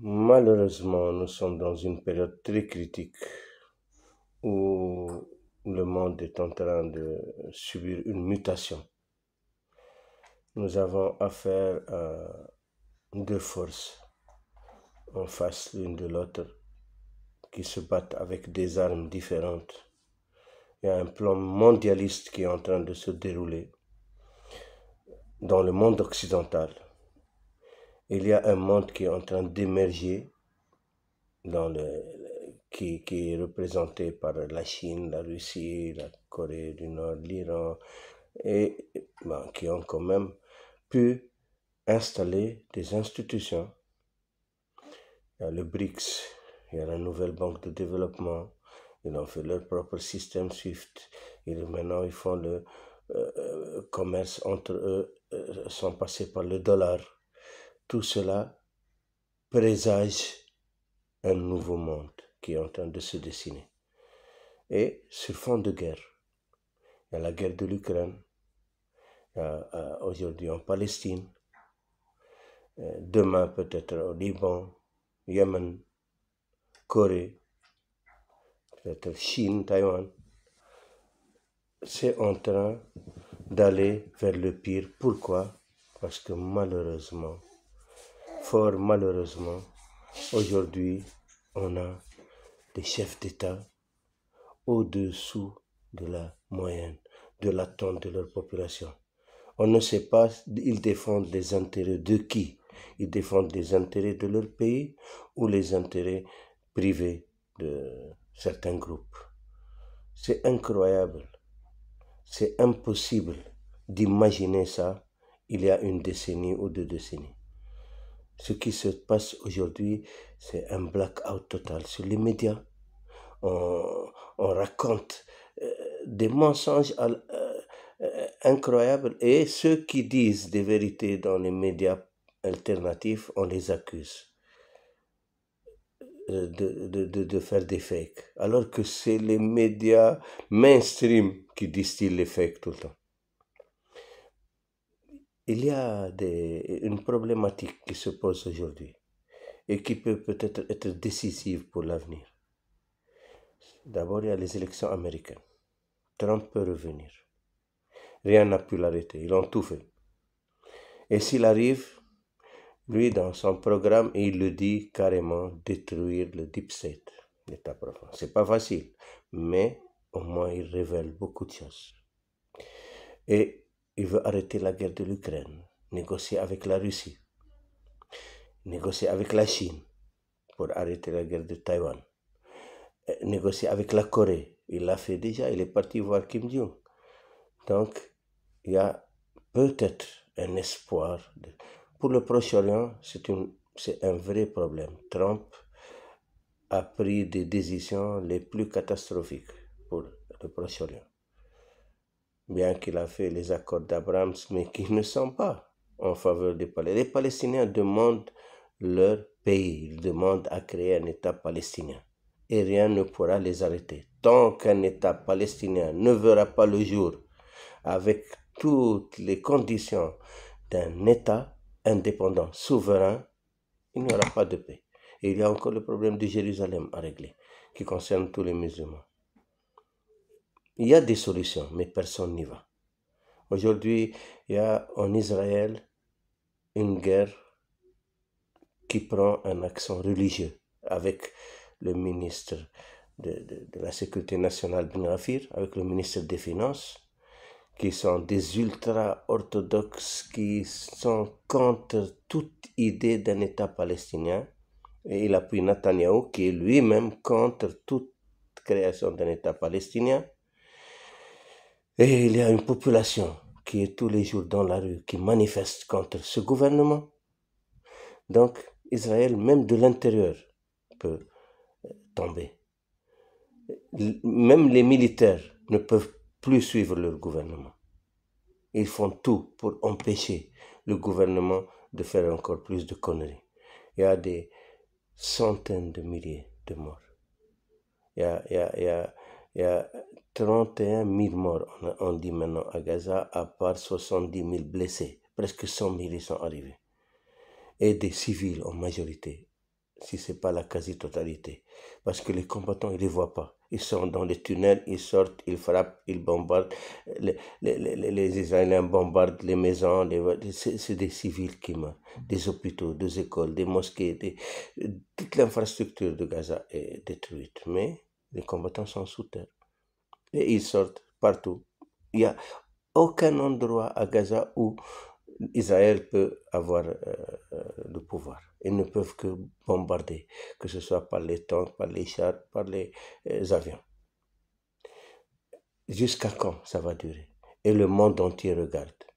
Malheureusement, nous sommes dans une période très critique où le monde est en train de subir une mutation. Nous avons affaire à deux forces en face l'une de l'autre qui se battent avec des armes différentes. Il y a un plan mondialiste qui est en train de se dérouler dans le monde occidental il y a un monde qui est en train d'émerger, dans le, qui, est représenté par la Chine, la Russie, la Corée du Nord, l'Iran, et qui ont quand même pu installer des institutions. Il y a le BRICS, il y a la nouvelle banque de développement, ils ont fait leur propre système SWIFT, et maintenant ils font le euh, euh, commerce entre eux euh, sans passer par le dollar tout cela présage un nouveau monde qui est en train de se dessiner. Et sur fond de guerre, il y a la guerre de l'Ukraine, euh, aujourd'hui en Palestine, euh, demain peut-être au Liban, Yémen, Corée, peut-être Chine, Taïwan. C'est en train d'aller vers le pire. Pourquoi Parce que malheureusement, Fort malheureusement, aujourd'hui, on a des chefs d'État au-dessous de la moyenne, de l'attente de leur population. On ne sait pas, ils défendent les intérêts de qui Ils défendent les intérêts de leur pays ou les intérêts privés de certains groupes. C'est incroyable, c'est impossible d'imaginer ça il y a une décennie ou deux décennies. Ce qui se passe aujourd'hui, c'est un blackout total sur les médias. On, raconte euh, des mensonges euh, euh, incroyables et ceux qui disent des vérités dans les médias alternatifs, on les accuse de, de faire des fakes. Alors que c'est les médias mainstream qui distillent les fakes tout le temps il y a une problématique qui se pose aujourd'hui et qui peut peut-être être décisive pour l'avenir. D'abord, il y a les élections américaines. Trump peut revenir. Rien n'a pu l'arrêter. Ils ont tout fait. Et s'il arrive, lui, dans son programme, il le dit carrément, détruire le deep state, l'état profond. C'est pas facile, mais au moins il révèle beaucoup de choses. Et il veut arrêter la guerre de l'Ukraine, négocier avec la Russie, négocier avec la Chine pour arrêter la guerre de Taïwan, euh, négocier avec la Corée. Il l'a fait déjà, il est parti voir Kim Jong. Donc, il y a peut-être un espoir. Pour le Proche-Orient, c'est un vrai problème. Trump a pris des décisions les plus catastrophiques pour le Proche-Orient bien qu'il a fait les accords d'Abraham, mais qui ne sont pas en faveur des Palestiniens. Les Palestiniens demandent leur pays, ils demandent à créer un État palestinien. Et rien ne pourra les arrêter. Tant qu'un État palestinien ne verra pas le jour avec toutes les conditions d'un État indépendant, souverain, il n'y aura pas de paix. Et il y a encore le problème de Jérusalem à régler, qui concerne tous les musulmans. Il y a des solutions, mais personne n'y va. Aujourd'hui, il y a en Israël une guerre qui prend un accent religieux avec le ministre de, la Sécurité nationale Ben Rafir, avec le ministre des Finances, qui sont des ultra-orthodoxes qui sont contre toute idée d'un État palestinien. Et il appuie Netanyahu, qui est lui-même contre toute création d'un État palestinien. Et il y a une population qui est tous les jours dans la rue, qui manifeste contre ce gouvernement. Donc Israël, même de l'intérieur, peut euh, tomber. Même les militaires ne peuvent plus suivre leur gouvernement. Ils font tout pour empêcher le gouvernement de faire encore plus de conneries. Il y a des centaines de milliers de morts. Il y a, il y a, il y a 31 000 morts, on dit maintenant à Gaza, à part 70 000 blessés. Presque 100 000 sont arrivés. Et des civils en majorité, si ce n'est pas la quasi-totalité. Parce que les combattants, ils ne les voient pas. Ils sont dans les tunnels, ils sortent, ils frappent, ils bombardent. Les, les, Israéliens bombardent les maisons. c'est des civils qui meurent. Des hôpitaux, des écoles, des mosquées. toute l'infrastructure de Gaza est détruite. Mais les combattants sont sous terre. Et ils sortent partout. Il n'y a aucun endroit à Gaza où Israël peut avoir le euh, euh, pouvoir. Ils ne peuvent que bombarder, que ce soit par les tanks, par les chars, par les euh, avions. Jusqu'à quand ça va durer Et le monde entier regarde.